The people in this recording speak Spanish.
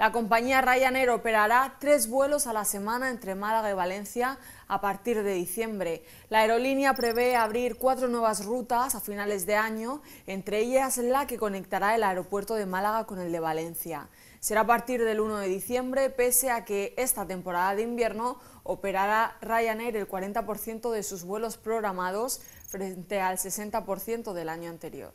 La compañía Ryanair operará tres vuelos a la semana entre Málaga y Valencia a partir de diciembre. La aerolínea prevé abrir cuatro nuevas rutas a finales de año, entre ellas la que conectará el aeropuerto de Málaga con el de Valencia. Será a partir del 1 de diciembre, pese a que esta temporada de invierno operará Ryanair el 40% de sus vuelos programados frente al 60% del año anterior.